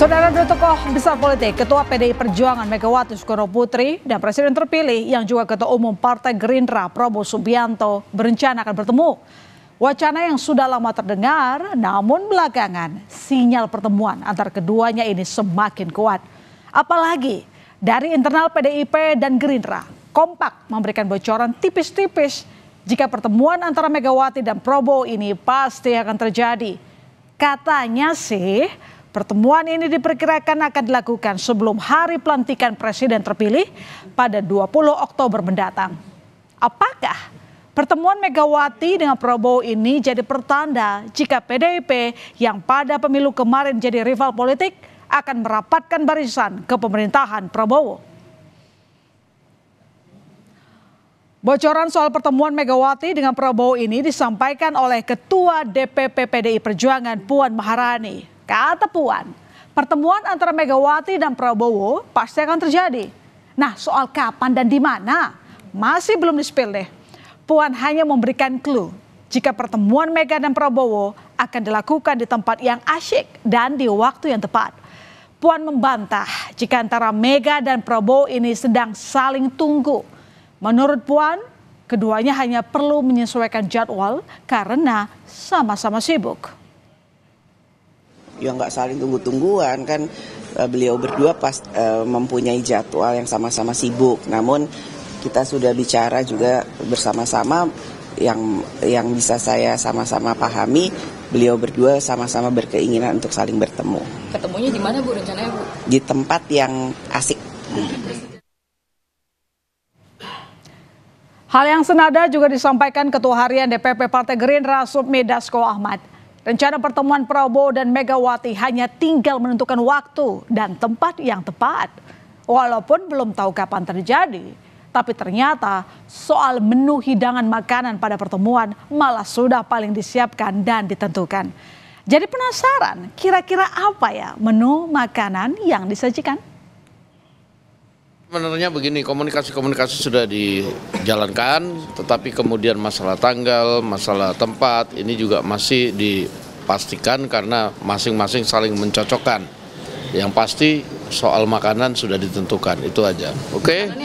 Saudara dua tokoh besar politik, Ketua PDI Perjuangan Megawati Soekarno Putri dan Presiden terpilih yang juga Ketua Umum Partai Gerindra Prabowo Subianto berencana akan bertemu. Wacana yang sudah lama terdengar, namun belakangan sinyal pertemuan antar keduanya ini semakin kuat. Apalagi dari internal PDIP dan Gerindra kompak memberikan bocoran tipis-tipis jika pertemuan antara Megawati dan Prabowo ini pasti akan terjadi. Katanya sih Pertemuan ini diperkirakan akan dilakukan sebelum hari pelantikan presiden terpilih pada 20 Oktober mendatang. Apakah pertemuan Megawati dengan Prabowo ini jadi pertanda jika PDIP yang pada pemilu kemarin jadi rival politik akan merapatkan barisan ke pemerintahan Prabowo? Bocoran soal pertemuan Megawati dengan Prabowo ini disampaikan oleh Ketua DPP PDI Perjuangan Puan Maharani Kata Puan, pertemuan antara Megawati dan Prabowo pasti akan terjadi. Nah, soal kapan dan di mana masih belum dispil deh. Puan hanya memberikan clue jika pertemuan Mega dan Prabowo akan dilakukan di tempat yang asyik dan di waktu yang tepat. Puan membantah jika antara Mega dan Prabowo ini sedang saling tunggu. Menurut Puan, keduanya hanya perlu menyesuaikan jadwal karena sama-sama sibuk ya nggak saling tunggu-tungguan kan eh, beliau berdua pas uh, mempunyai jadwal yang sama-sama sibuk. Namun kita sudah bicara juga bersama-sama yang yang bisa saya sama-sama pahami beliau berdua sama-sama berkeinginan untuk saling bertemu. Ketemunya di mana Bu rencananya Bu? Di tempat yang asik. Hal yang senada juga disampaikan Ketua Harian DPP Partai Gerindra Submi Dasko Ahmad. Rencana pertemuan Prabowo dan Megawati hanya tinggal menentukan waktu dan tempat yang tepat. Walaupun belum tahu kapan terjadi, tapi ternyata soal menu hidangan makanan pada pertemuan malah sudah paling disiapkan dan ditentukan. Jadi penasaran kira-kira apa ya menu makanan yang disajikan? Sebenarnya begini, komunikasi-komunikasi sudah dijalankan, tetapi kemudian masalah tanggal, masalah tempat, ini juga masih dipastikan karena masing-masing saling mencocokkan. Yang pasti soal makanan sudah ditentukan, itu aja. Oke? Okay?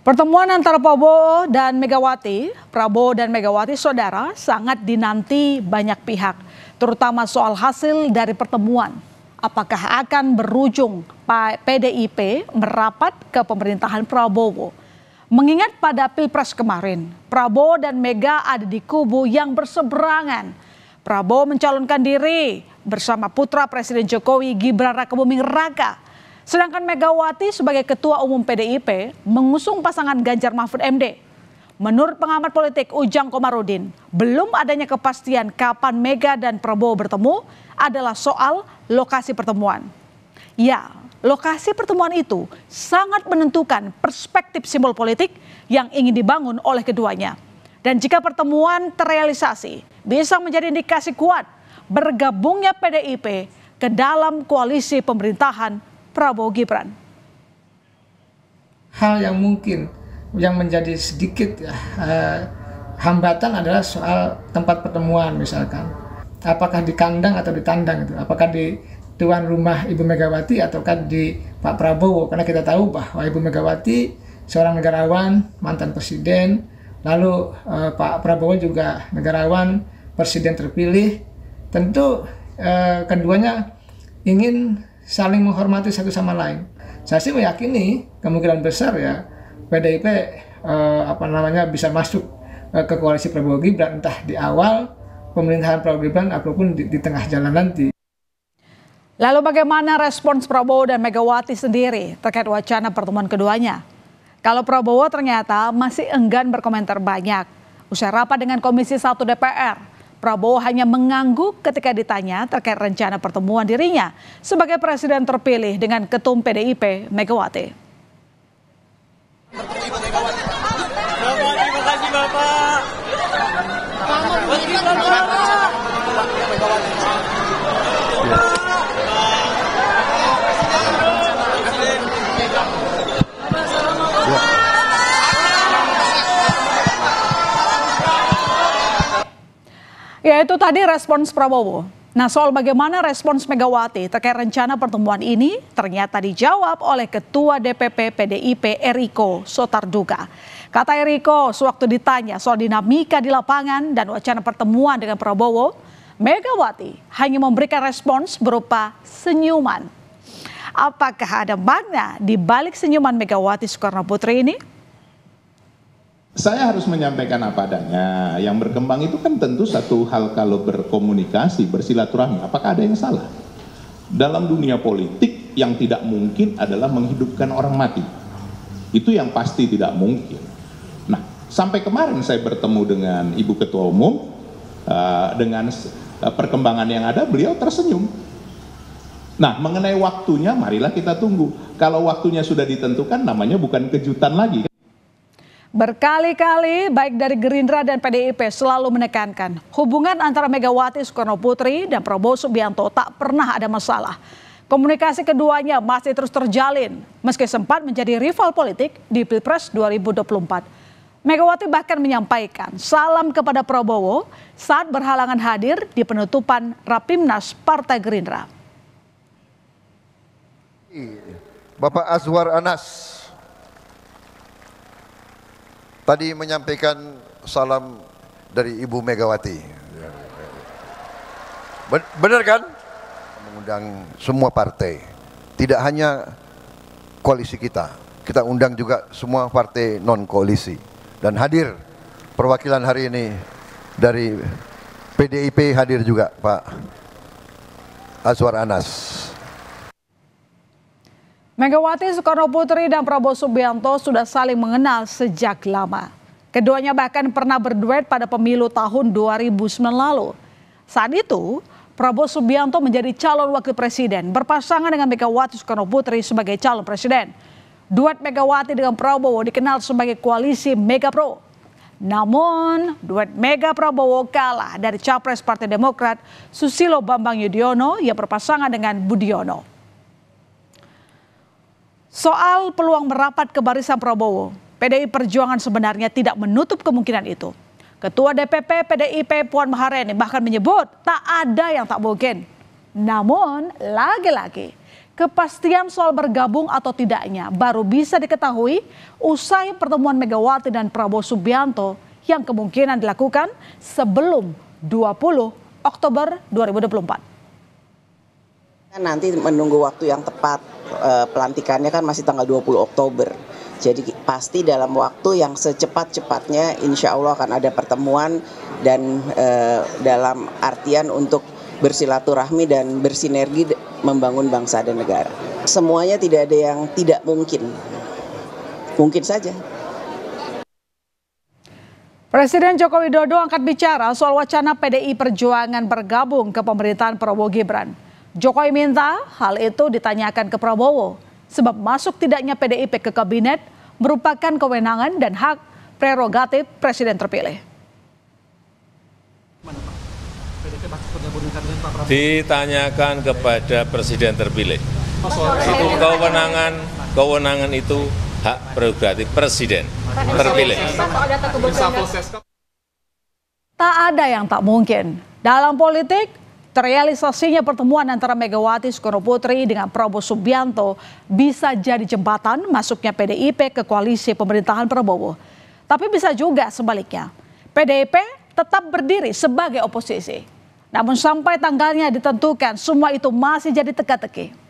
Pertemuan antara Prabowo dan Megawati, Prabowo dan Megawati saudara sangat dinanti banyak pihak, terutama soal hasil dari pertemuan apakah akan berujung PDIP merapat ke pemerintahan Prabowo. Mengingat pada Pilpres kemarin, Prabowo dan Mega ada di kubu yang berseberangan. Prabowo mencalonkan diri bersama putra Presiden Jokowi Gibran Rakebuming Raka. Sedangkan Megawati sebagai ketua umum PDIP mengusung pasangan Ganjar Mahfud MD. Menurut pengamat politik Ujang Komarudin, belum adanya kepastian kapan Mega dan Prabowo bertemu adalah soal lokasi pertemuan. Ya, lokasi pertemuan itu sangat menentukan perspektif simbol politik yang ingin dibangun oleh keduanya. Dan jika pertemuan terrealisasi, bisa menjadi indikasi kuat bergabungnya PDIP ke dalam koalisi pemerintahan Prabowo Gibran. Hal yang mungkin yang menjadi sedikit ya, eh, hambatan adalah soal tempat pertemuan misalkan. Apakah di kandang atau di tandang itu? Apakah di tuan rumah Ibu Megawati ataukah di Pak Prabowo? Karena kita tahu bahwa Ibu Megawati seorang negarawan, mantan presiden, lalu eh, Pak Prabowo juga negarawan, presiden terpilih. Tentu eh, keduanya ingin saling menghormati satu sama lain. Saya sih meyakini kemungkinan besar ya PDIP eh, apa namanya bisa masuk eh, ke koalisi Prabowo Gibran entah di awal pemerintahan Prabowo Gibran ataupun di, di tengah jalan nanti. Lalu bagaimana respons Prabowo dan Megawati sendiri terkait wacana pertemuan keduanya? Kalau Prabowo ternyata masih enggan berkomentar banyak. Usai rapat dengan Komisi 1 DPR, Prabowo hanya mengangguk ketika ditanya terkait rencana pertemuan dirinya sebagai presiden terpilih dengan ketum PDIP Megawati. Ya itu tadi respons Prabowo. Nah soal bagaimana respons Megawati terkait rencana pertemuan ini ternyata dijawab oleh Ketua DPP PDIP Eriko Sotarduga. Kata Eriko sewaktu ditanya soal dinamika di lapangan dan wacana pertemuan dengan Prabowo, Megawati hanya memberikan respons berupa senyuman. Apakah ada makna di balik senyuman Megawati Soekarno Putri ini? saya harus menyampaikan apa adanya. Yang berkembang itu kan tentu satu hal kalau berkomunikasi, bersilaturahmi. Apakah ada yang salah? Dalam dunia politik yang tidak mungkin adalah menghidupkan orang mati. Itu yang pasti tidak mungkin. Nah, sampai kemarin saya bertemu dengan Ibu Ketua Umum, eh, dengan eh, perkembangan yang ada, beliau tersenyum. Nah, mengenai waktunya, marilah kita tunggu. Kalau waktunya sudah ditentukan, namanya bukan kejutan lagi. Berkali-kali baik dari Gerindra dan PDIP selalu menekankan hubungan antara Megawati Soekarno Putri dan Prabowo Subianto tak pernah ada masalah. Komunikasi keduanya masih terus terjalin meski sempat menjadi rival politik di Pilpres 2024. Megawati bahkan menyampaikan salam kepada Prabowo saat berhalangan hadir di penutupan Rapimnas Partai Gerindra. Bapak Azwar Anas Tadi menyampaikan salam dari Ibu Megawati. Benar kan? Mengundang semua partai. Tidak hanya koalisi kita. Kita undang juga semua partai non koalisi dan hadir perwakilan hari ini dari PDIP hadir juga Pak Aswar Anas. Megawati Soekarno Putri dan Prabowo Subianto sudah saling mengenal sejak lama. Keduanya bahkan pernah berduet pada pemilu tahun 2009 lalu. Saat itu, Prabowo Subianto menjadi calon wakil presiden berpasangan dengan Megawati Soekarno Putri sebagai calon presiden. Duet Megawati dengan Prabowo dikenal sebagai koalisi Mega Pro. Namun, duet Mega Prabowo kalah dari Capres Partai Demokrat Susilo Bambang Yudhoyono yang berpasangan dengan Budiono. Soal peluang merapat ke barisan Prabowo, PDI Perjuangan sebenarnya tidak menutup kemungkinan itu. Ketua DPP PDIP Puan Maharani bahkan menyebut tak ada yang tak mungkin. Namun, lagi-lagi kepastian soal bergabung atau tidaknya baru bisa diketahui usai pertemuan Megawati dan Prabowo Subianto yang kemungkinan dilakukan sebelum 20 Oktober 2024. Nanti menunggu waktu yang tepat Eh, pelantikannya kan masih tanggal 20 Oktober. Jadi pasti dalam waktu yang secepat-cepatnya insya Allah akan ada pertemuan dan eh, dalam artian untuk bersilaturahmi dan bersinergi membangun bangsa dan negara. Semuanya tidak ada yang tidak mungkin. Mungkin saja. Presiden Joko Widodo angkat bicara soal wacana PDI Perjuangan bergabung ke pemerintahan Prabowo Gibran. Jokowi minta hal itu ditanyakan ke Prabowo, sebab masuk tidaknya PDIP ke kabinet merupakan kewenangan dan hak prerogatif presiden terpilih. Ditanyakan kepada presiden terpilih. Itu kewenangan, kewenangan itu hak prerogatif presiden terpilih. Tak ada yang tak mungkin. Dalam politik, Terrealisasinya pertemuan antara Megawati Soekarno Putri dengan Prabowo Subianto bisa jadi jembatan masuknya PDIP ke koalisi pemerintahan Prabowo. Tapi bisa juga sebaliknya. PDIP tetap berdiri sebagai oposisi. Namun sampai tanggalnya ditentukan, semua itu masih jadi teka-teki.